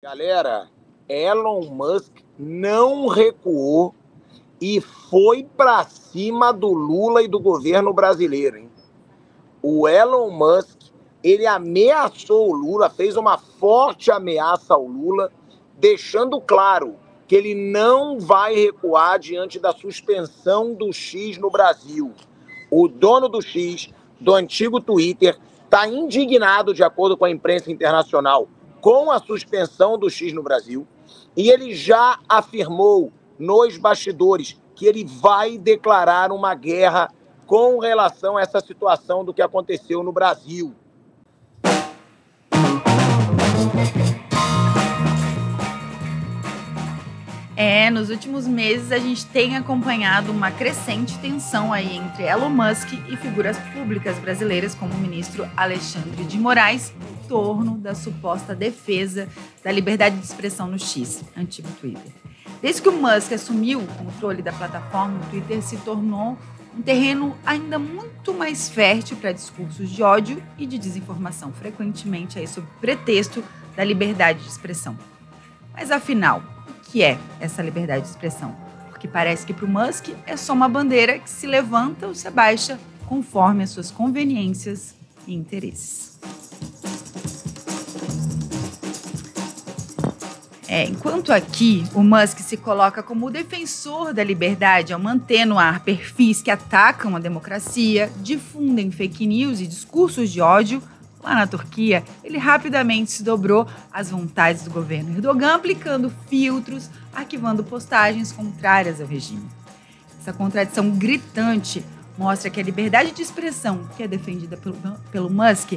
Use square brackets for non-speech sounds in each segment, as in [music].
Galera, Elon Musk não recuou e foi para cima do Lula e do governo brasileiro, hein? O Elon Musk, ele ameaçou o Lula, fez uma forte ameaça ao Lula, deixando claro que ele não vai recuar diante da suspensão do X no Brasil. O dono do X, do antigo Twitter, está indignado, de acordo com a imprensa internacional com a suspensão do X no Brasil, e ele já afirmou nos bastidores que ele vai declarar uma guerra com relação a essa situação do que aconteceu no Brasil. É, nos últimos meses a gente tem acompanhado uma crescente tensão aí entre Elon Musk e figuras públicas brasileiras como o ministro Alexandre de Moraes em torno da suposta defesa da liberdade de expressão no X, antigo Twitter. Desde que o Musk assumiu o controle da plataforma, o Twitter se tornou um terreno ainda muito mais fértil para discursos de ódio e de desinformação, frequentemente aí sob pretexto da liberdade de expressão. Mas afinal, que é essa liberdade de expressão. Porque parece que para o Musk é só uma bandeira que se levanta ou se abaixa conforme as suas conveniências e interesses. É, enquanto aqui o Musk se coloca como o defensor da liberdade ao é manter no ar perfis que atacam a democracia, difundem fake news e discursos de ódio, lá na Turquia, ele rapidamente se dobrou às vontades do governo Erdogan, aplicando filtros, arquivando postagens contrárias ao regime. Essa contradição gritante mostra que a liberdade de expressão, que é defendida pelo, pelo Musk,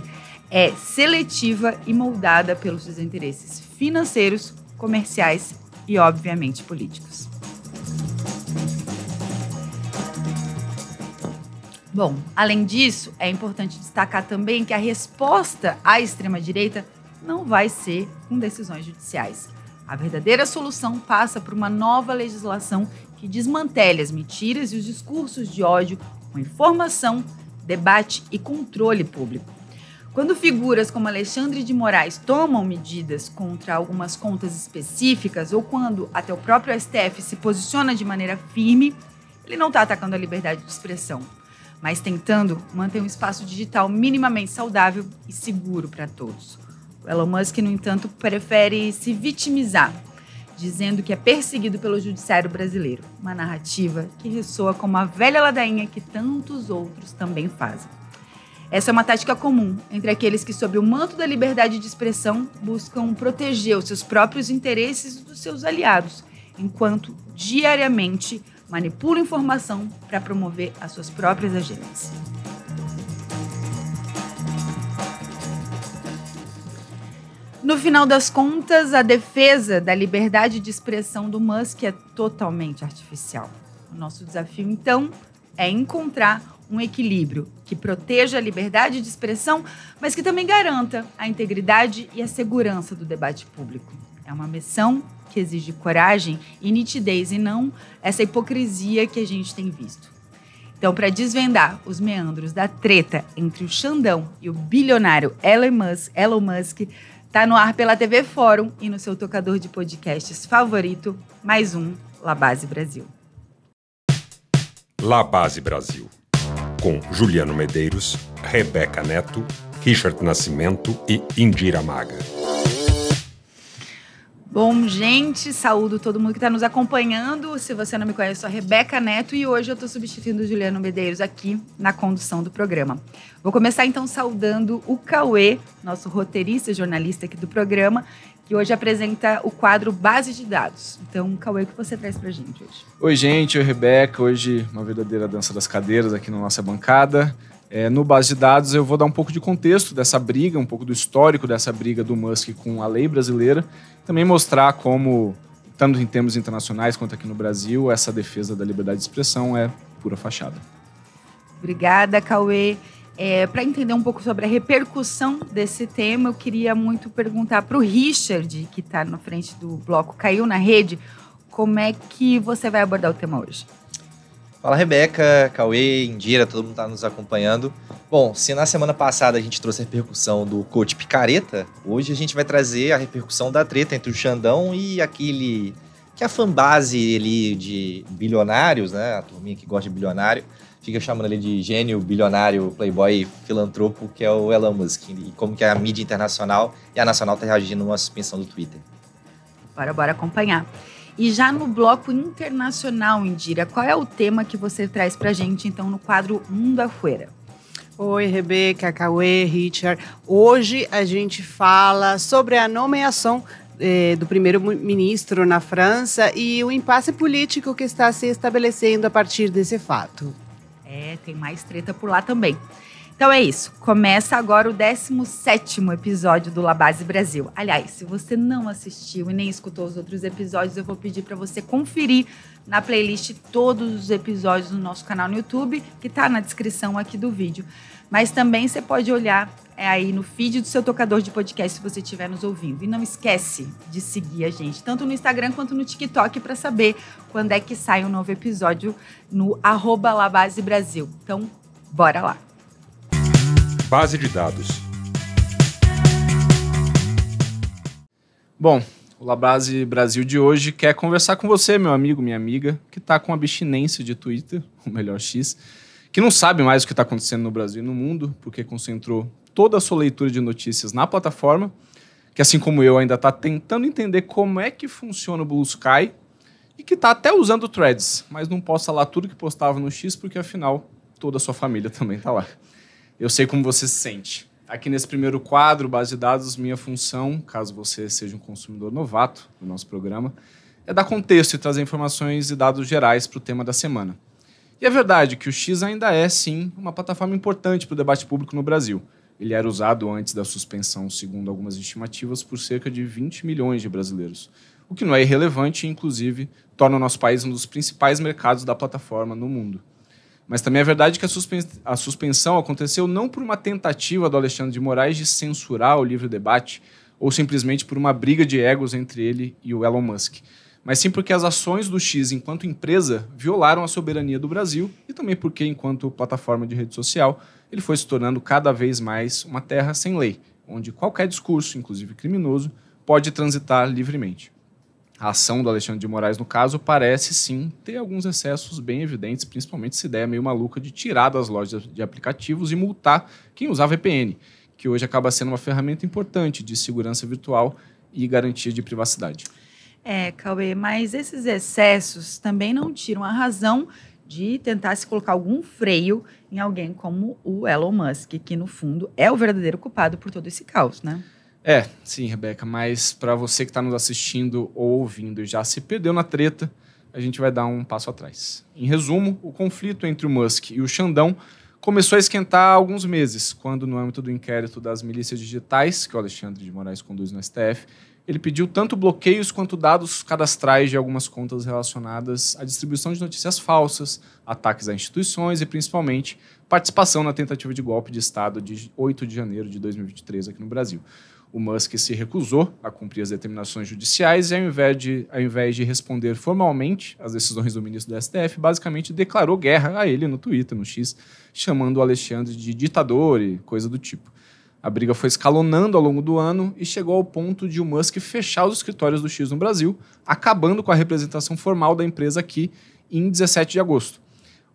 é seletiva e moldada pelos seus interesses financeiros, comerciais e, obviamente, políticos. Bom, além disso, é importante destacar também que a resposta à extrema-direita não vai ser com decisões judiciais. A verdadeira solução passa por uma nova legislação que desmantele as mentiras e os discursos de ódio com informação, debate e controle público. Quando figuras como Alexandre de Moraes tomam medidas contra algumas contas específicas ou quando até o próprio STF se posiciona de maneira firme, ele não está atacando a liberdade de expressão, mas tentando manter um espaço digital minimamente saudável e seguro para todos. O Elon Musk, no entanto, prefere se vitimizar, dizendo que é perseguido pelo judiciário brasileiro, uma narrativa que ressoa como a velha ladainha que tantos outros também fazem. Essa é uma tática comum entre aqueles que, sob o manto da liberdade de expressão, buscam proteger os seus próprios interesses e dos seus aliados, enquanto diariamente manipula informação para promover as suas próprias agendas. No final das contas, a defesa da liberdade de expressão do Musk é totalmente artificial. O nosso desafio, então, é encontrar um equilíbrio que proteja a liberdade de expressão, mas que também garanta a integridade e a segurança do debate público. É uma missão que exige coragem e nitidez e não essa hipocrisia que a gente tem visto. Então, para desvendar os meandros da treta entre o Xandão e o bilionário Elon Musk, Elon Musk tá no ar pela TV Fórum e no seu tocador de podcasts favorito, mais um La Base Brasil. La Base Brasil, com Juliano Medeiros, Rebeca Neto, Richard Nascimento e Indira Maga. Bom, gente, saúdo todo mundo que está nos acompanhando. Se você não me conhece, eu sou a Rebeca Neto e hoje eu estou substituindo o Juliano Medeiros aqui na condução do programa. Vou começar então saudando o Cauê, nosso roteirista e jornalista aqui do programa, que hoje apresenta o quadro Base de Dados. Então, Cauê, o que você traz para gente hoje? Oi, gente, oi, Rebeca. Hoje, uma verdadeira dança das cadeiras aqui na nossa bancada. É, no base de dados, eu vou dar um pouco de contexto dessa briga, um pouco do histórico dessa briga do Musk com a lei brasileira, também mostrar como, tanto em termos internacionais quanto aqui no Brasil, essa defesa da liberdade de expressão é pura fachada. Obrigada, Cauê. É, para entender um pouco sobre a repercussão desse tema, eu queria muito perguntar para o Richard, que está na frente do bloco Caiu na Rede, como é que você vai abordar o tema hoje? Fala Rebeca, Cauê, Indira, todo mundo está nos acompanhando. Bom, se na semana passada a gente trouxe a repercussão do coach Picareta, hoje a gente vai trazer a repercussão da treta entre o Xandão e aquele que é a fanbase ali de bilionários, né, a turminha que gosta de bilionário, fica chamando ele de gênio, bilionário, playboy, filantropo, que é o Elon Musk, e como que é a mídia internacional e a nacional tá reagindo a uma suspensão do Twitter. Bora, bora acompanhar. E já no bloco internacional, Indira, qual é o tema que você traz para gente, então, no quadro Mundo Afuera? Oi, Rebeca, Cauê, Richard. Hoje a gente fala sobre a nomeação eh, do primeiro-ministro na França e o impasse político que está se estabelecendo a partir desse fato. É, tem mais treta por lá também. Então é isso. Começa agora o 17 episódio do Labase Brasil. Aliás, se você não assistiu e nem escutou os outros episódios, eu vou pedir para você conferir na playlist todos os episódios do nosso canal no YouTube, que está na descrição aqui do vídeo. Mas também você pode olhar é, aí no feed do seu tocador de podcast se você estiver nos ouvindo. E não esquece de seguir a gente, tanto no Instagram quanto no TikTok, para saber quando é que sai um novo episódio no arroba Labase Brasil. Então, bora lá! base de dados. Bom, o Labrase Brasil de hoje quer conversar com você, meu amigo, minha amiga, que está com abstinência de Twitter, [laughs] o melhor, X, que não sabe mais o que está acontecendo no Brasil e no mundo, porque concentrou toda a sua leitura de notícias na plataforma, que assim como eu ainda está tentando entender como é que funciona o Blue Sky e que está até usando Threads, mas não posta lá tudo que postava no X, porque afinal toda a sua família também está lá eu sei como você se sente. Aqui nesse primeiro quadro, base de dados, minha função, caso você seja um consumidor novato do nosso programa, é dar contexto e trazer informações e dados gerais para o tema da semana. E é verdade que o X ainda é, sim, uma plataforma importante para o debate público no Brasil. Ele era usado antes da suspensão, segundo algumas estimativas, por cerca de 20 milhões de brasileiros, o que não é irrelevante e, inclusive, torna o nosso país um dos principais mercados da plataforma no mundo. Mas também é verdade que a, suspen a suspensão aconteceu não por uma tentativa do Alexandre de Moraes de censurar o livre debate ou simplesmente por uma briga de egos entre ele e o Elon Musk, mas sim porque as ações do X enquanto empresa violaram a soberania do Brasil e também porque, enquanto plataforma de rede social, ele foi se tornando cada vez mais uma terra sem lei, onde qualquer discurso, inclusive criminoso, pode transitar livremente a ação do Alexandre de Moraes, no caso, parece sim ter alguns excessos bem evidentes, principalmente se der meio maluca de tirar das lojas de aplicativos e multar quem usar VPN, que hoje acaba sendo uma ferramenta importante de segurança virtual e garantia de privacidade. É, Cauê, mas esses excessos também não tiram a razão de tentar se colocar algum freio em alguém como o Elon Musk, que no fundo é o verdadeiro culpado por todo esse caos, né? É, sim, Rebeca, mas para você que está nos assistindo ou ouvindo e já se perdeu na treta, a gente vai dar um passo atrás. Em resumo, o conflito entre o Musk e o Xandão começou a esquentar há alguns meses, quando, no âmbito do inquérito das milícias digitais, que o Alexandre de Moraes conduz no STF, ele pediu tanto bloqueios quanto dados cadastrais de algumas contas relacionadas à distribuição de notícias falsas, ataques a instituições e, principalmente, participação na tentativa de golpe de Estado de 8 de janeiro de 2023 aqui no Brasil. O Musk se recusou a cumprir as determinações judiciais e, ao invés de, ao invés de responder formalmente às decisões do ministro do STF, basicamente declarou guerra a ele no Twitter, no X, chamando o Alexandre de ditador e coisa do tipo. A briga foi escalonando ao longo do ano e chegou ao ponto de o Musk fechar os escritórios do X no Brasil, acabando com a representação formal da empresa aqui em 17 de agosto.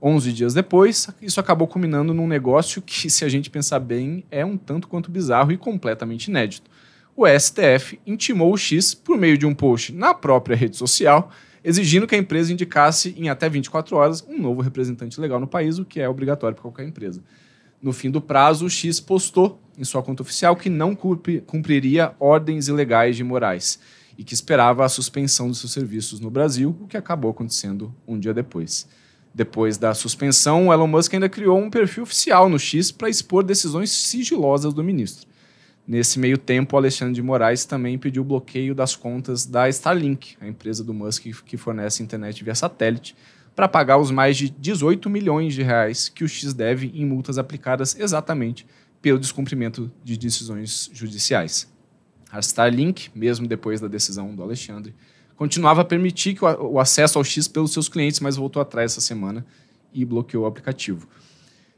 11 dias depois, isso acabou culminando num negócio que, se a gente pensar bem, é um tanto quanto bizarro e completamente inédito. O STF intimou o X por meio de um post na própria rede social, exigindo que a empresa indicasse em até 24 horas um novo representante legal no país, o que é obrigatório para qualquer empresa. No fim do prazo, o X postou em sua conta oficial que não cumpriria ordens ilegais de Moraes e que esperava a suspensão dos seus serviços no Brasil, o que acabou acontecendo um dia depois. Depois da suspensão, o Elon Musk ainda criou um perfil oficial no X para expor decisões sigilosas do ministro. Nesse meio tempo, Alexandre de Moraes também pediu o bloqueio das contas da Starlink, a empresa do Musk que fornece internet via satélite, para pagar os mais de 18 milhões de reais que o X deve em multas aplicadas exatamente pelo descumprimento de decisões judiciais. A Starlink, mesmo depois da decisão do Alexandre, continuava a permitir que o, o acesso ao X pelos seus clientes, mas voltou atrás essa semana e bloqueou o aplicativo.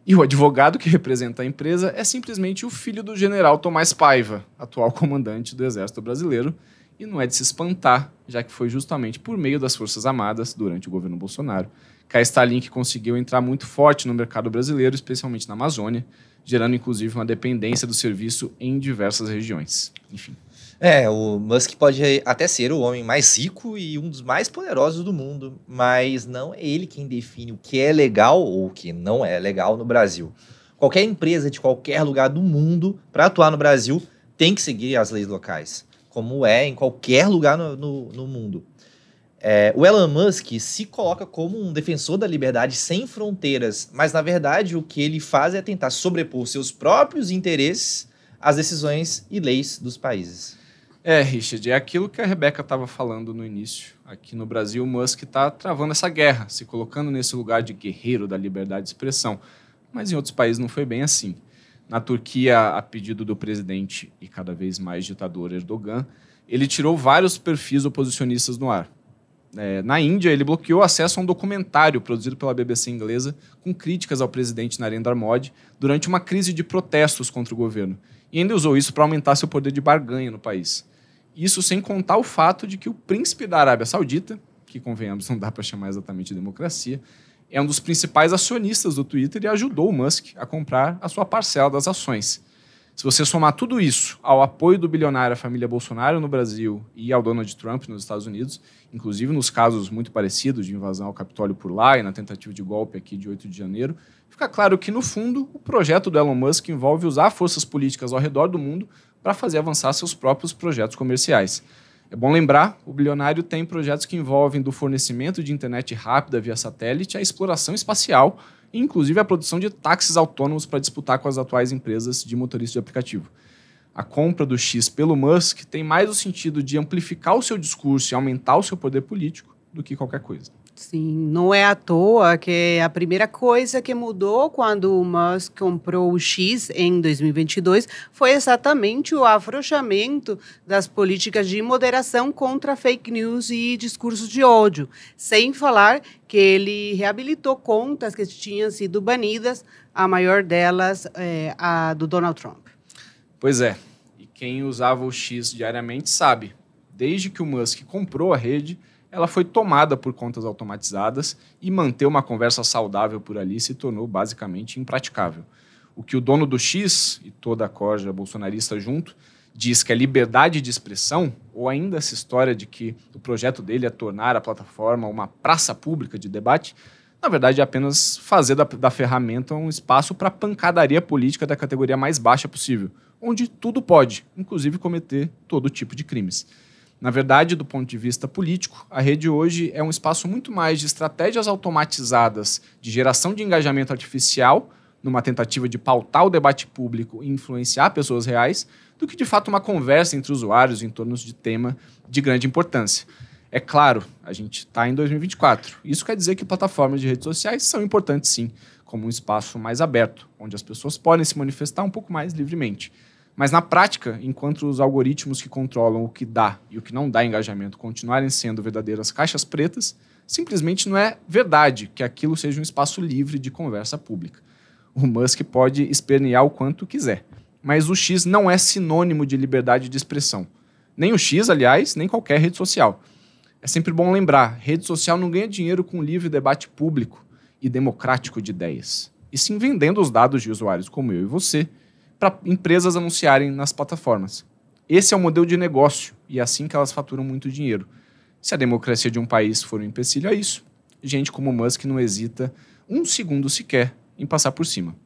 E o advogado que [laughs] representa a empresa é simplesmente o filho do general Tomás Paiva, atual comandante do Exército Brasileiro, e não é de se espantar, já que foi justamente por meio das Forças Armadas, durante o governo Bolsonaro, que a Starlink conseguiu entrar muito forte no mercado brasileiro, especialmente na Amazônia, gerando inclusive uma dependência do serviço em diversas regiões. Enfim. É, o Musk pode até ser o homem mais rico e um dos mais poderosos do mundo, mas não é ele quem define o que é legal ou o que não é legal no Brasil. Qualquer empresa de qualquer lugar do mundo para atuar no Brasil tem que seguir as leis locais, como é em qualquer lugar no, no, no mundo. É, o Elon Musk se coloca como um defensor da liberdade sem fronteiras, mas na verdade o que ele faz é tentar sobrepor seus próprios interesses às decisões e leis dos países. É, Richard, é aquilo que a Rebeca estava falando no início. Aqui no Brasil, o Musk está travando essa guerra, se colocando nesse lugar de guerreiro da liberdade de expressão. Mas em outros países não foi bem assim. Na Turquia, a pedido do presidente e cada vez mais ditador Erdogan, ele tirou vários perfis oposicionistas no ar. É, na Índia, ele bloqueou acesso a um documentário produzido pela BBC inglesa com críticas ao presidente Narendra Modi durante uma crise de protestos contra o governo. E ainda usou isso para aumentar seu poder de barganha no país. Isso sem contar o fato de que o príncipe da Arábia Saudita, que convenhamos não dá para chamar exatamente de democracia, é um dos principais acionistas do Twitter e ajudou o Musk a comprar a sua parcela das ações. Se você somar tudo isso ao apoio do bilionário à família Bolsonaro no Brasil e ao Donald Trump nos Estados Unidos, inclusive nos casos muito parecidos de invasão ao Capitólio por lá e na tentativa de golpe aqui de 8 de janeiro, fica claro que, no fundo, o projeto do Elon Musk envolve usar forças políticas ao redor do mundo para fazer avançar seus próprios projetos comerciais. É bom lembrar, o bilionário tem projetos que envolvem do fornecimento de internet rápida via satélite à exploração espacial, inclusive a produção de táxis autônomos para disputar com as atuais empresas de motorista de aplicativo. A compra do X pelo Musk tem mais o sentido de amplificar o seu discurso e aumentar o seu poder político do que qualquer coisa. Sim, não é à toa que a primeira coisa que mudou quando o Musk comprou o X em 2022 foi exatamente o afrouxamento das políticas de moderação contra fake news e discursos de ódio, sem falar que ele reabilitou contas que tinham sido banidas, a maior delas é a do Donald Trump. Pois é, e quem usava o X diariamente sabe, desde que o Musk comprou a rede, ela foi tomada por contas automatizadas e manter uma conversa saudável por ali se tornou basicamente impraticável. O que o dono do X e toda a corja bolsonarista junto diz que a é liberdade de expressão, ou ainda essa história de que o projeto dele é tornar a plataforma uma praça pública de debate, na verdade é apenas fazer da, da ferramenta um espaço para a pancadaria política da categoria mais baixa possível, onde tudo pode, inclusive cometer todo tipo de crimes. Na verdade, do ponto de vista político, a rede hoje é um espaço muito mais de estratégias automatizadas de geração de engajamento artificial, numa tentativa de pautar o debate público e influenciar pessoas reais, do que de fato uma conversa entre usuários em torno de tema de grande importância. É claro, a gente está em 2024. Isso quer dizer que plataformas de redes sociais são importantes sim, como um espaço mais aberto, onde as pessoas podem se manifestar um pouco mais livremente. Mas na prática, enquanto os algoritmos que controlam o que dá e o que não dá engajamento continuarem sendo verdadeiras caixas pretas, simplesmente não é verdade que aquilo seja um espaço livre de conversa pública. O Musk pode espernear o quanto quiser, mas o X não é sinônimo de liberdade de expressão. Nem o X, aliás, nem qualquer rede social. É sempre bom lembrar: rede social não ganha dinheiro com livre debate público e democrático de ideias, e sim vendendo os dados de usuários como eu e você para empresas anunciarem nas plataformas. Esse é o modelo de negócio e é assim que elas faturam muito dinheiro. Se a democracia de um país for um empecilho a isso, gente como Musk não hesita um segundo sequer em passar por cima.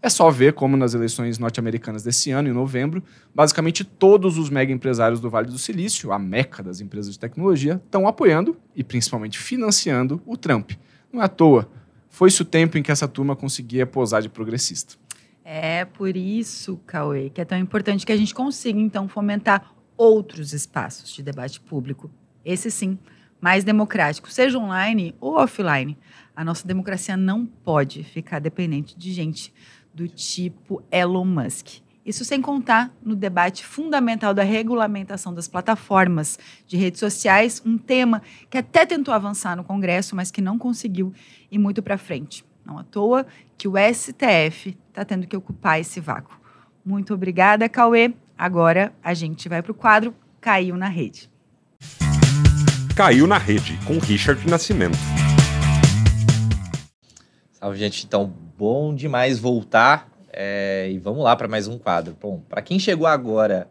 É só ver como nas eleições norte-americanas desse ano, em novembro, basicamente todos os mega empresários do Vale do Silício, a meca das empresas de tecnologia, estão apoiando e principalmente financiando o Trump. Não é à toa. Foi-se o tempo em que essa turma conseguia posar de progressista. É por isso, Cauê, que é tão importante que a gente consiga, então, fomentar outros espaços de debate público. Esse sim, mais democrático, seja online ou offline. A nossa democracia não pode ficar dependente de gente do tipo Elon Musk. Isso sem contar no debate fundamental da regulamentação das plataformas de redes sociais, um tema que até tentou avançar no Congresso, mas que não conseguiu ir muito para frente. Não à toa que o STF está tendo que ocupar esse vácuo. Muito obrigada, Cauê. Agora a gente vai para o quadro Caiu na Rede. Caiu na Rede, com Richard Nascimento. Salve, gente. Então, bom demais voltar. É, e vamos lá para mais um quadro. Bom, para quem chegou agora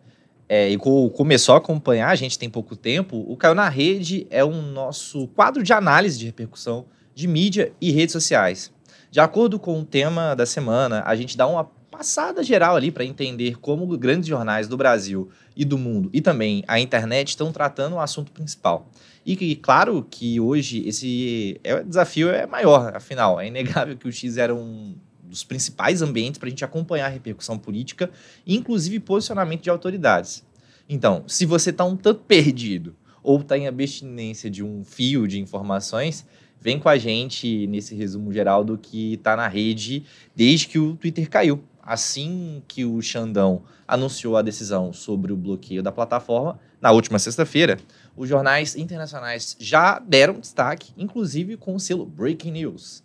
é, e começou a acompanhar, a gente tem pouco tempo, o Caiu na Rede é um nosso quadro de análise de repercussão de mídia e redes sociais. De acordo com o tema da semana, a gente dá uma passada geral ali para entender como grandes jornais do Brasil e do mundo e também a internet estão tratando o assunto principal. E que, claro que hoje esse é, desafio é maior, afinal, é inegável que o X era um dos principais ambientes para a gente acompanhar a repercussão política, inclusive posicionamento de autoridades. Então, se você está um tanto perdido ou está em abstinência de um fio de informações, Vem com a gente nesse resumo geral do que está na rede desde que o Twitter caiu. Assim que o Xandão anunciou a decisão sobre o bloqueio da plataforma, na última sexta-feira, os jornais internacionais já deram destaque, inclusive com o selo Breaking News.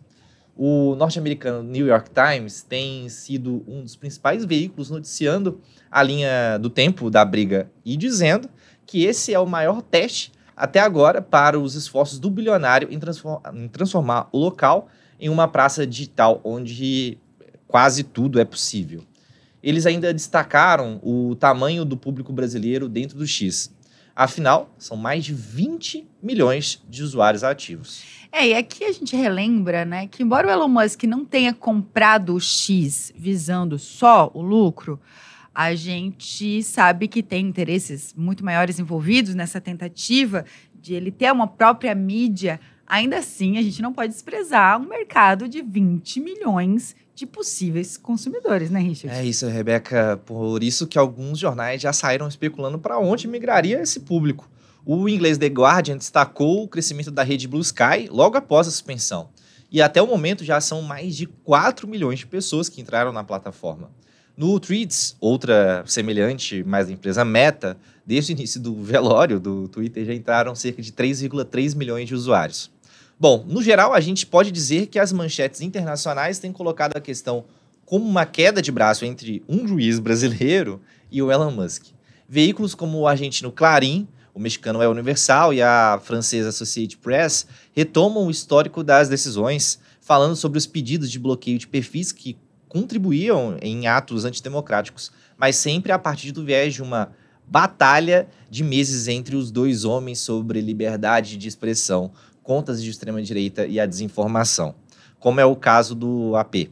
O norte-americano New York Times tem sido um dos principais veículos noticiando a linha do tempo da briga e dizendo que esse é o maior teste até agora para os esforços do bilionário em, transform em transformar o local em uma praça digital onde quase tudo é possível. Eles ainda destacaram o tamanho do público brasileiro dentro do X. Afinal, são mais de 20 milhões de usuários ativos. É, e aqui a gente relembra, né, que embora o Elon Musk não tenha comprado o X visando só o lucro, a gente sabe que tem interesses muito maiores envolvidos nessa tentativa de ele ter uma própria mídia. Ainda assim, a gente não pode desprezar um mercado de 20 milhões de possíveis consumidores, né, Richard? É isso, Rebeca. Por isso que alguns jornais já saíram especulando para onde migraria esse público. O inglês The Guardian destacou o crescimento da rede Blue Sky logo após a suspensão. E até o momento já são mais de 4 milhões de pessoas que entraram na plataforma. No Tweets, outra semelhante, mas empresa Meta, desde o início do velório do Twitter já entraram cerca de 3,3 milhões de usuários. Bom, no geral, a gente pode dizer que as manchetes internacionais têm colocado a questão como uma queda de braço entre um juiz brasileiro e o Elon Musk. Veículos como o argentino Clarim, o mexicano El Universal e a francesa Associated Press retomam o histórico das decisões, falando sobre os pedidos de bloqueio de perfis que contribuíam em atos antidemocráticos, mas sempre a partir do viés de uma batalha de meses entre os dois homens sobre liberdade de expressão, contas de extrema-direita e a desinformação, como é o caso do AP.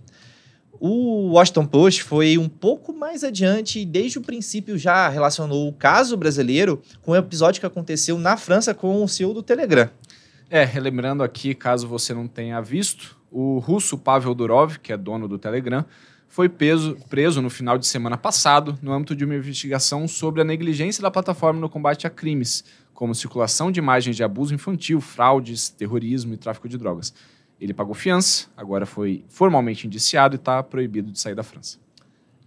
O Washington Post foi um pouco mais adiante e desde o princípio já relacionou o caso brasileiro com o episódio que aconteceu na França com o CEO do Telegram. É, relembrando aqui, caso você não tenha visto, o russo Pavel Durov, que é dono do Telegram, foi peso, preso no final de semana passado no âmbito de uma investigação sobre a negligência da plataforma no combate a crimes, como circulação de imagens de abuso infantil, fraudes, terrorismo e tráfico de drogas. Ele pagou fiança, agora foi formalmente indiciado e está proibido de sair da França.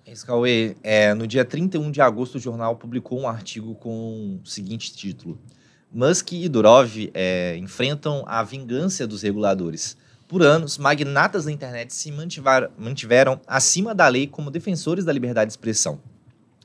Esse é, é, no dia 31 de agosto, o jornal publicou um artigo com o seguinte título: Musk e Durov é, enfrentam a vingança dos reguladores. Por anos, magnatas da internet se mantiveram, mantiveram acima da lei como defensores da liberdade de expressão.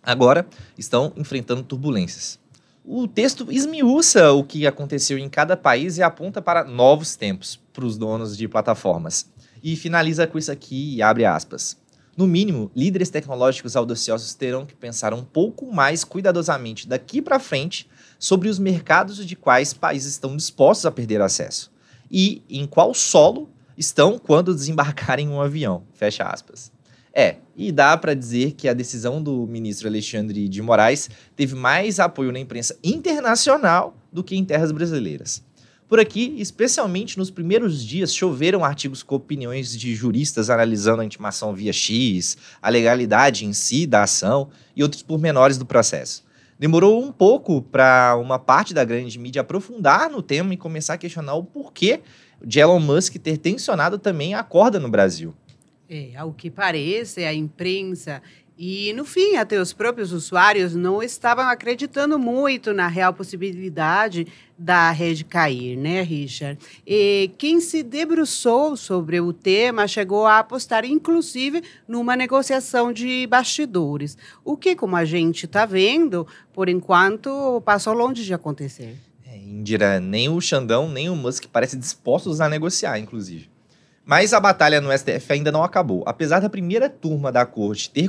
Agora estão enfrentando turbulências. O texto esmiuça o que aconteceu em cada país e aponta para novos tempos para os donos de plataformas. E finaliza com isso aqui e abre aspas. No mínimo, líderes tecnológicos audaciosos terão que pensar um pouco mais cuidadosamente daqui para frente sobre os mercados de quais países estão dispostos a perder acesso e em qual solo estão quando desembarcarem um avião. Fecha aspas. É, e dá para dizer que a decisão do ministro Alexandre de Moraes teve mais apoio na imprensa internacional do que em terras brasileiras. Por aqui, especialmente nos primeiros dias, choveram artigos com opiniões de juristas analisando a intimação via X, a legalidade em si da ação e outros pormenores do processo. Demorou um pouco para uma parte da grande mídia aprofundar no tema e começar a questionar o porquê de Elon Musk ter tensionado também a corda no Brasil. É, ao que parece, a imprensa e, no fim, até os próprios usuários não estavam acreditando muito na real possibilidade da rede cair, né, Richard? E quem se debruçou sobre o tema chegou a apostar, inclusive, numa negociação de bastidores. O que, como a gente está vendo, por enquanto, passou longe de acontecer. É, Indira, nem o Xandão nem o Musk parecem dispostos a negociar, inclusive. Mas a batalha no STF ainda não acabou. Apesar da primeira turma da corte ter,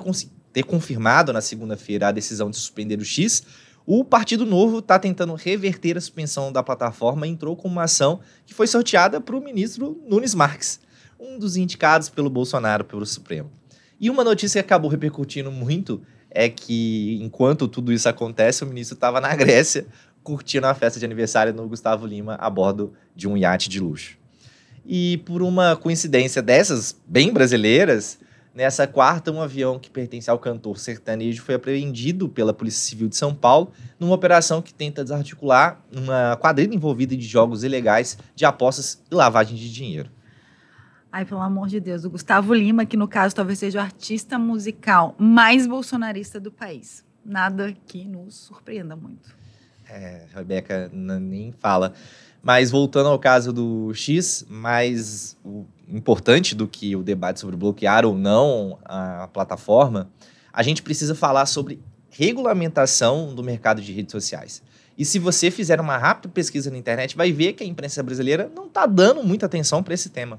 ter confirmado na segunda-feira a decisão de suspender o X, o Partido Novo está tentando reverter a suspensão da plataforma e entrou com uma ação que foi sorteada para o ministro Nunes Marques, um dos indicados pelo Bolsonaro pelo Supremo. E uma notícia que acabou repercutindo muito é que, enquanto tudo isso acontece, o ministro estava na Grécia curtindo a festa de aniversário do Gustavo Lima a bordo de um iate de luxo. E por uma coincidência dessas, bem brasileiras, nessa quarta, um avião que pertence ao cantor sertanejo foi apreendido pela Polícia Civil de São Paulo numa operação que tenta desarticular uma quadrilha envolvida de jogos ilegais de apostas e lavagem de dinheiro. Ai, pelo amor de Deus, o Gustavo Lima, que no caso talvez seja o artista musical mais bolsonarista do país. Nada que nos surpreenda muito. É, Rebeca nem fala. Mas voltando ao caso do X, mais importante do que o debate sobre bloquear ou não a plataforma, a gente precisa falar sobre regulamentação do mercado de redes sociais. E se você fizer uma rápida pesquisa na internet, vai ver que a imprensa brasileira não está dando muita atenção para esse tema.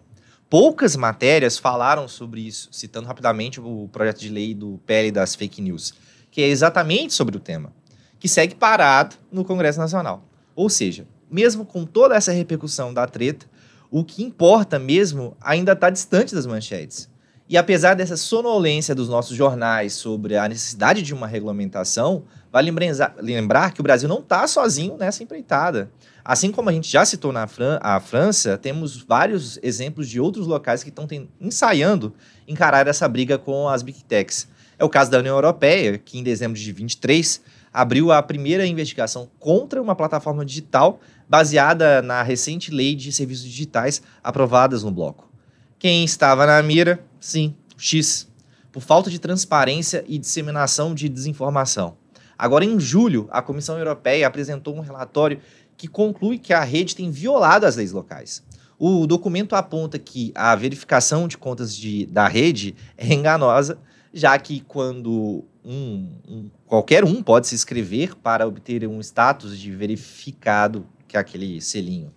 Poucas matérias falaram sobre isso, citando rapidamente o projeto de lei do PL das fake news, que é exatamente sobre o tema, que segue parado no Congresso Nacional. Ou seja, mesmo com toda essa repercussão da treta, o que importa mesmo ainda está distante das manchetes. E apesar dessa sonolência dos nossos jornais sobre a necessidade de uma regulamentação, vale lembrar que o Brasil não está sozinho nessa empreitada. Assim como a gente já citou na Fran a França, temos vários exemplos de outros locais que estão ensaiando encarar essa briga com as Big Techs. É o caso da União Europeia, que em dezembro de 23 abriu a primeira investigação contra uma plataforma digital baseada na recente lei de serviços digitais aprovadas no bloco. Quem estava na mira? Sim, X. Por falta de transparência e disseminação de desinformação. Agora, em julho, a Comissão Europeia apresentou um relatório que conclui que a rede tem violado as leis locais. O documento aponta que a verificação de contas de, da rede é enganosa já que quando um, um, qualquer um pode se inscrever para obter um status de verificado, que é aquele selinho.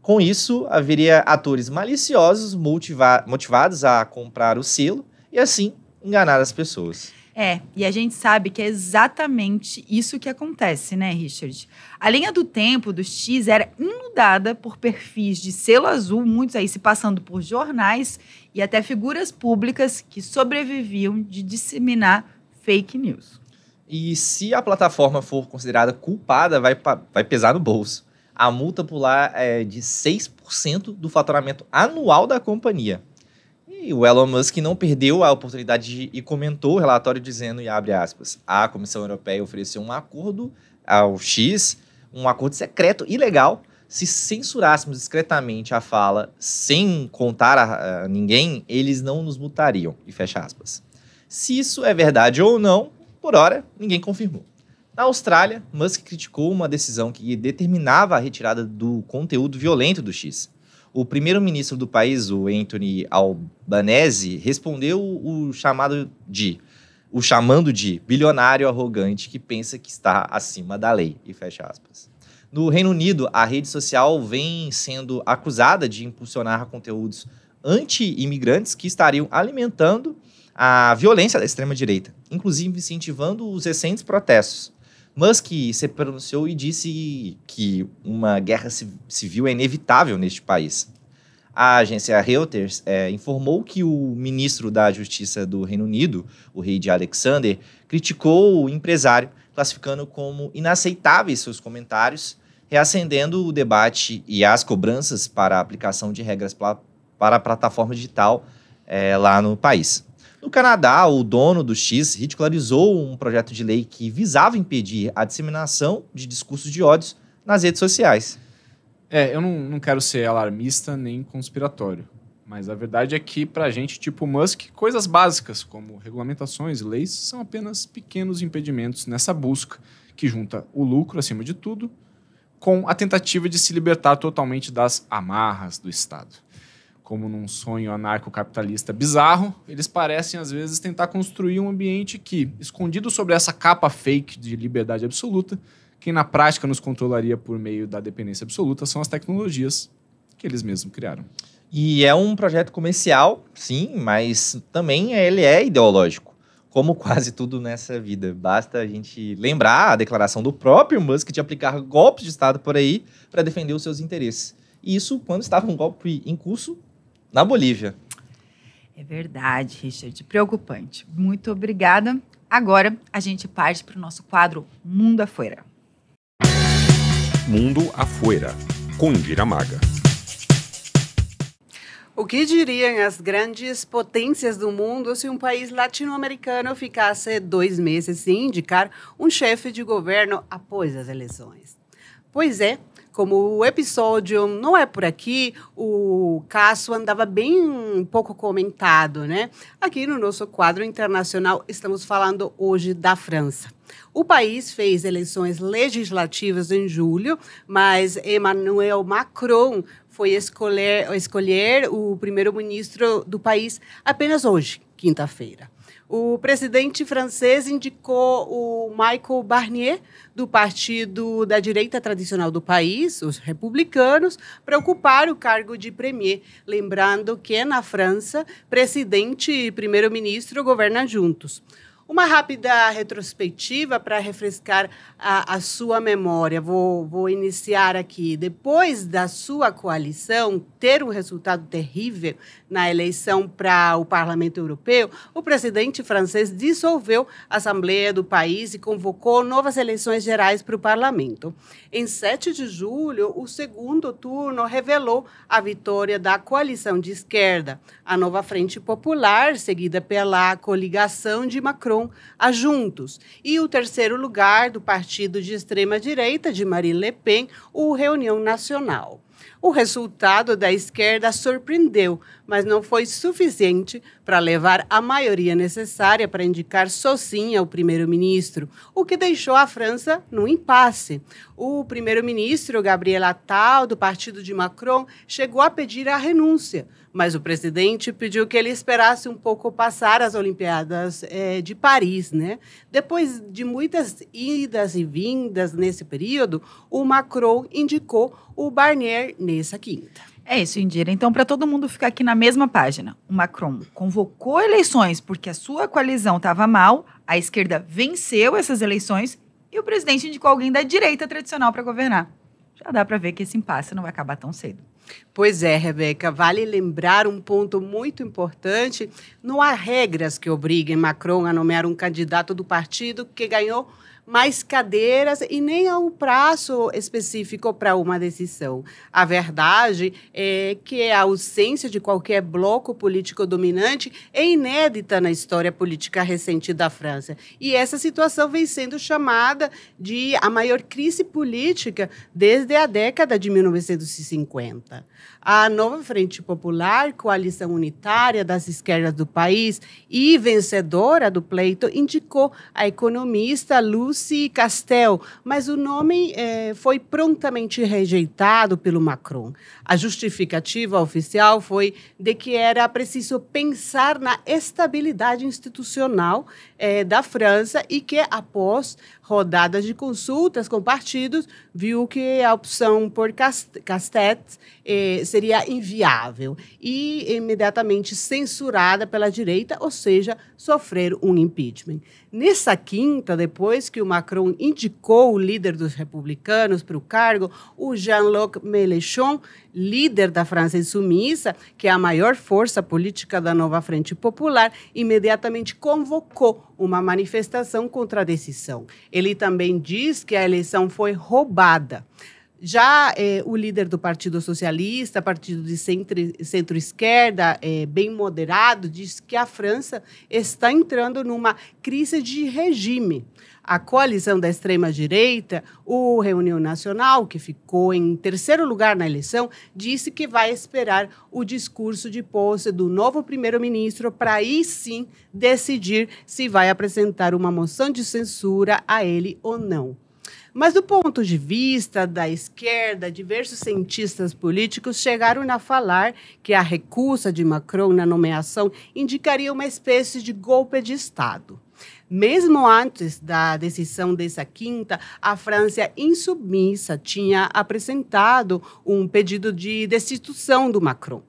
Com isso, haveria atores maliciosos motiva motivados a comprar o selo e assim enganar as pessoas. É, e a gente sabe que é exatamente isso que acontece, né, Richard? A linha do tempo dos X era inundada por perfis de selo azul, muitos aí se passando por jornais e até figuras públicas que sobreviviam de disseminar fake news. E se a plataforma for considerada culpada, vai, vai pesar no bolso. A multa por lá é de 6% do faturamento anual da companhia. E o Elon Musk não perdeu a oportunidade de, e comentou o relatório dizendo, e abre aspas, a Comissão Europeia ofereceu um acordo ao X, um acordo secreto e legal, se censurássemos discretamente a fala sem contar a, a ninguém, eles não nos mutariam, e fecha aspas. Se isso é verdade ou não, por hora, ninguém confirmou. Na Austrália, Musk criticou uma decisão que determinava a retirada do conteúdo violento do X o primeiro-ministro do país, o Anthony Albanese, respondeu o chamado de o chamando de bilionário arrogante que pensa que está acima da lei. E fecha aspas. No Reino Unido, a rede social vem sendo acusada de impulsionar conteúdos anti-imigrantes que estariam alimentando a violência da extrema-direita, inclusive incentivando os recentes protestos. Musk se pronunciou e disse que uma guerra civil é inevitável neste país. A agência Reuters é, informou que o ministro da Justiça do Reino Unido, o rei de Alexander, criticou o empresário, classificando como inaceitáveis seus comentários, reacendendo o debate e as cobranças para a aplicação de regras para a plataforma digital é, lá no país. No Canadá, o dono do X ridicularizou um projeto de lei que visava impedir a disseminação de discursos de ódios nas redes sociais. É, eu não, não quero ser alarmista nem conspiratório, mas a verdade é que, para gente tipo Musk, coisas básicas como regulamentações e leis são apenas pequenos impedimentos nessa busca que junta o lucro, acima de tudo, com a tentativa de se libertar totalmente das amarras do Estado como num sonho anarcocapitalista bizarro, eles parecem às vezes tentar construir um ambiente que, escondido sobre essa capa fake de liberdade absoluta, quem na prática nos controlaria por meio da dependência absoluta são as tecnologias que eles mesmos criaram. E é um projeto comercial, sim, mas também ele é ideológico. Como [laughs] quase tudo nessa vida. Basta a gente lembrar a declaração do próprio Musk de aplicar golpes de Estado por aí para defender os seus interesses. E isso quando estava um golpe em curso na Bolívia. É verdade, Richard. Preocupante. Muito obrigada. Agora a gente parte para o nosso quadro Mundo Afuera. Mundo Afuera, com Indira Maga. O que diriam as grandes potências do mundo se um país latino-americano ficasse dois meses sem indicar um chefe de governo após as eleições? Pois é, como o episódio não é por aqui, o caso andava bem pouco comentado, né? Aqui no nosso quadro internacional estamos falando hoje da França. O país fez eleições legislativas em julho, mas Emmanuel Macron foi escolher, escolher o primeiro-ministro do país apenas hoje, quinta-feira. O presidente francês indicou o Michael Barnier, do partido da direita tradicional do país, os republicanos, para ocupar o cargo de premier. Lembrando que na França, presidente e primeiro-ministro governam juntos. Uma rápida retrospectiva para refrescar a, a, sua memória. Vou, vou iniciar aqui. Depois da sua coalição ter um resultado terrível na eleição para o Parlamento Europeu, o presidente francês dissolveu a Assembleia do país e convocou novas eleições gerais para o parlamento. Em 7 de julho, o segundo turno revelou a vitória da coalição de esquerda, a Nova Frente Popular, seguida pela coligação de Macron foram a Juntos. E o terceiro lugar do partido de extrema-direita de Marine Le Pen, o Reunião Nacional. O resultado da esquerda surpreendeu, mas não foi suficiente para levar a maioria necessária para indicar sozinha o primeiro-ministro, o que deixou a França no impasse. O primeiro-ministro Gabriel Attal, do partido de Macron, chegou a pedir a renúncia, mas o presidente pediu que ele esperasse um pouco passar as Olimpíadas é, de Paris, né? Depois de muitas idas e vindas nesse período, o Macron indicou o Barnier nessa quinta. É isso, Indira. Então, para todo mundo ficar aqui na mesma página, o Macron convocou eleições porque a sua coalizão estava mal, a esquerda venceu essas eleições e o presidente indicou alguém da direita tradicional para governar já dá para ver que esse impasse não vai acabar tão cedo. Pois é, Rebeca, vale lembrar um ponto muito importante. Não há regras que obriguem Macron a nomear um candidato do partido que ganhou mais cadeiras e nem há um prazo específico para uma decisão. A verdade é que a ausência de qualquer bloco político dominante é inédita na história política recente da França. E essa situação vem sendo chamada de a maior crise política desde a década de 1950 a nova Frente Popular, coalição unitária das esquerdas do país e vencedora do pleito, indicou a economista Lucy Castel, mas o nome eh, foi prontamente rejeitado pelo Macron. A justificativa oficial foi de que era preciso pensar na estabilidade institucional eh, da França e que, após rodadas de consultas com partidos, viu que a opção por Castet eh, seria inviável e imediatamente censurada pela direita, ou seja, sofrer um impeachment. Nessa quinta, depois que o Macron indicou o líder dos republicanos para o cargo, o Jean-Luc Mélenchon, líder da França Insumissa, que é a maior força política da nova Frente Popular, imediatamente convocou uma manifestação contra a decisão. Ele também diz que a eleição foi roubada. Já eh, o líder do Partido Socialista, partido de centro-esquerda, eh, bem moderado, diz que a França está entrando numa crise de regime. A coalizão da extrema-direita, o Reunião Nacional, que ficou em terceiro lugar na eleição, disse que vai esperar o discurso de posse do novo primeiro-ministro para aí sim decidir se vai apresentar uma moção de censura a ele ou não. Mas do ponto de vista da esquerda, diversos cientistas políticos chegaram a falar que a recusa de Macron na nomeação indicaria uma espécie de golpe de Estado. Mesmo antes da decisão dessa quinta, a França insubmissa tinha apresentado um pedido de destituição do Macron.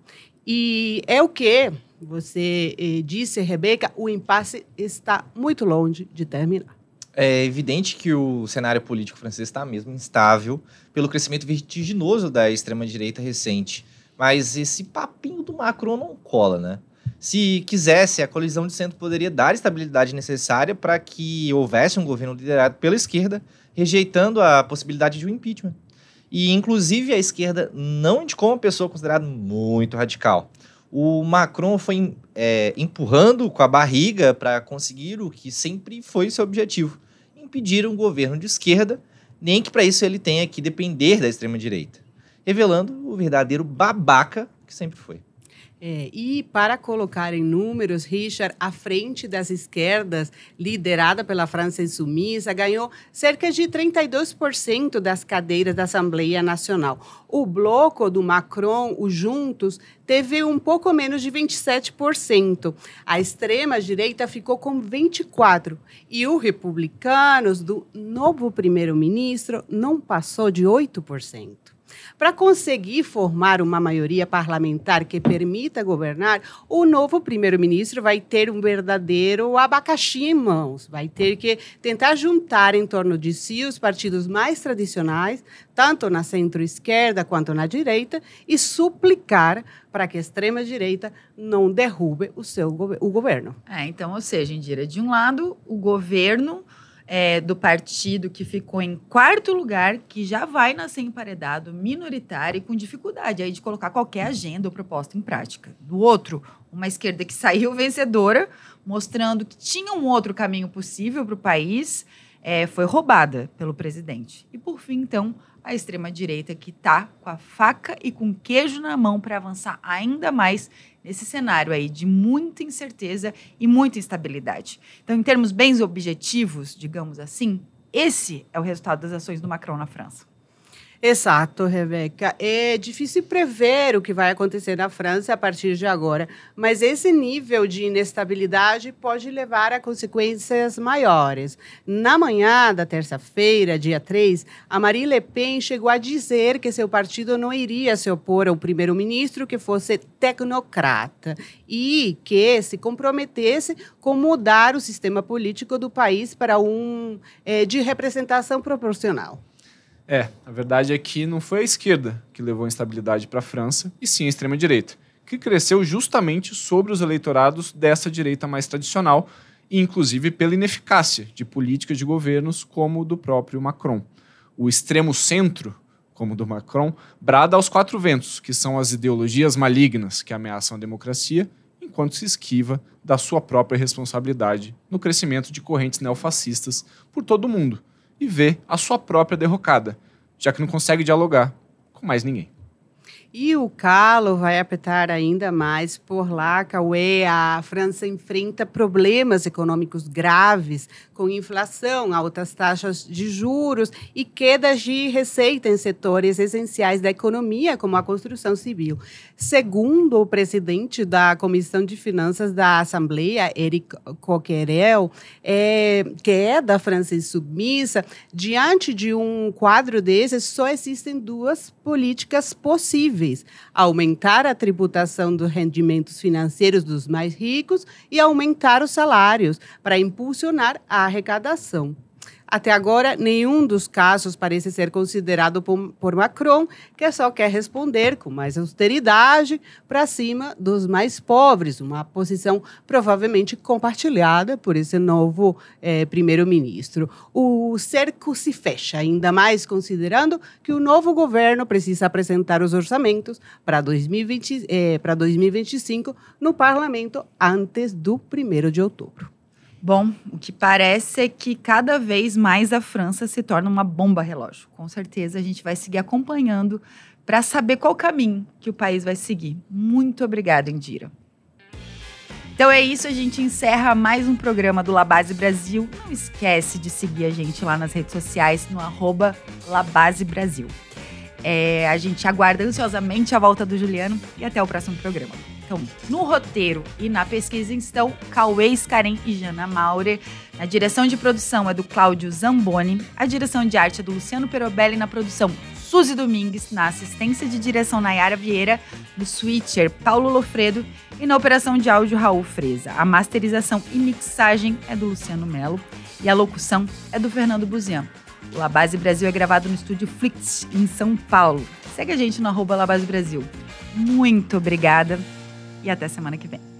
E é o que você eh, disse, Rebeca, o impasse está muito longe de terminar é evidente que o cenário político francês está mesmo instável pelo crescimento vertiginoso da extrema-direita recente. Mas esse papinho do Macron não cola, né? Se quisesse, a colisão de centro poderia dar a estabilidade necessária para que houvesse um governo liderado pela esquerda, rejeitando a possibilidade de um impeachment. E, inclusive, a esquerda não indicou uma pessoa considerada muito radical. O Macron foi é, empurrando com a barriga para conseguir o que sempre foi seu objetivo, impedir um governo de esquerda, nem que para isso ele tenha que depender da extrema-direita, revelando o verdadeiro babaca que sempre foi. É, e para colocar em números, Richard, à frente das esquerdas, liderada pela França Insumissa, ganhou cerca de 32% das cadeiras da Assembleia Nacional. O bloco do Macron, o Juntos, teve um pouco menos de 27%. A extrema-direita ficou com 24%. E os Republicanos, do novo primeiro-ministro, não passou de 8%. Para conseguir formar uma maioria parlamentar que permita governar, o novo primeiro-ministro vai ter um verdadeiro abacaxi em mãos, vai ter que tentar juntar em torno de si os partidos mais tradicionais, tanto na centro-esquerda quanto na direita, e suplicar para que a extrema-direita não derrube o seu o governo. É, então, ou seja, Indira, de um lado, o governo é, do partido que ficou em quarto lugar, que já vai nascer emparedado, minoritário e com dificuldade aí de colocar qualquer agenda ou proposta em prática. Do outro, uma esquerda que saiu vencedora, mostrando que tinha um outro caminho possível para o país, é, foi roubada pelo presidente. E por fim, então, a extrema-direita que está com a faca e com queijo na mão para avançar ainda mais nesse cenário aí de muita incerteza e muita instabilidade. Então, em termos bens objetivos, digamos assim, esse é o resultado das ações do Macron na França. Exato, Rebeca. É difícil prever o que vai acontecer na França a partir de agora, mas esse nível de inestabilidade pode levar a consequências maiores. Na manhã da terça-feira, dia 3, a Marie Le Pen chegou a dizer que seu partido não iria se opor ao primeiro-ministro que fosse tecnocrata e que se comprometesse com mudar o sistema político do país para um é, de representação proporcional. É, a verdade é que não foi a esquerda que levou a instabilidade para a França, e sim a extrema-direita, que cresceu justamente sobre os eleitorados dessa direita mais tradicional, inclusive pela ineficácia de políticas de governos como o do próprio Macron. O extremo centro, como o do Macron, brada aos quatro ventos, que são as ideologias malignas que ameaçam a democracia, enquanto se esquiva da sua própria responsabilidade no crescimento de correntes neofascistas por todo o mundo e vê a sua própria derrocada, já que não consegue dialogar com mais ninguém. E o calo vai apertar ainda mais por lá, Cauê. A França enfrenta problemas econômicos graves, com inflação, altas taxas de juros e quedas de receita em setores essenciais da economia, como a construção civil. Segundo o presidente da Comissão de Finanças da Assembleia, Eric Coquerel, é, queda francesa submissa. Diante de um quadro desses, só existem duas políticas possíveis aumentar a tributação dos rendimentos financeiros dos mais ricos e aumentar os salários para impulsionar a arrecadação. Até agora, nenhum dos casos parece ser considerado por, por Macron, que só quer responder com mais austeridade para cima dos mais pobres, uma posição provavelmente compartilhada por esse novo eh, primeiro-ministro. O cerco se fecha, ainda mais considerando que o novo governo precisa apresentar os orçamentos para 2025 eh, no parlamento antes do 1 de outubro. Bom, o que parece é que cada vez mais a França se torna uma bomba relógio. Com certeza a gente vai seguir acompanhando para saber qual caminho que o país vai seguir. Muito obrigada, Indira. Então é isso, a gente encerra mais um programa do Labase Brasil. Não esquece de seguir a gente lá nas redes sociais, no arroba Labase Brasil. É, a gente aguarda ansiosamente a volta do Juliano e até o próximo programa. Então, no roteiro e na pesquisa estão Cauê Scaren e Jana Maurer. Na direção de produção é do Cláudio Zamboni. A direção de arte é do Luciano Perobelli. Na produção, Suzy Domingues. Na assistência de direção, Nayara Vieira. No switcher, Paulo Lofredo. E na operação de áudio, Raul Freza. A masterização e mixagem é do Luciano Melo. E a locução é do Fernando Buzian. O Labase Brasil é gravado no estúdio Flix, em São Paulo. Segue a gente no arroba Labase Brasil. Muito obrigada e até semana que vem.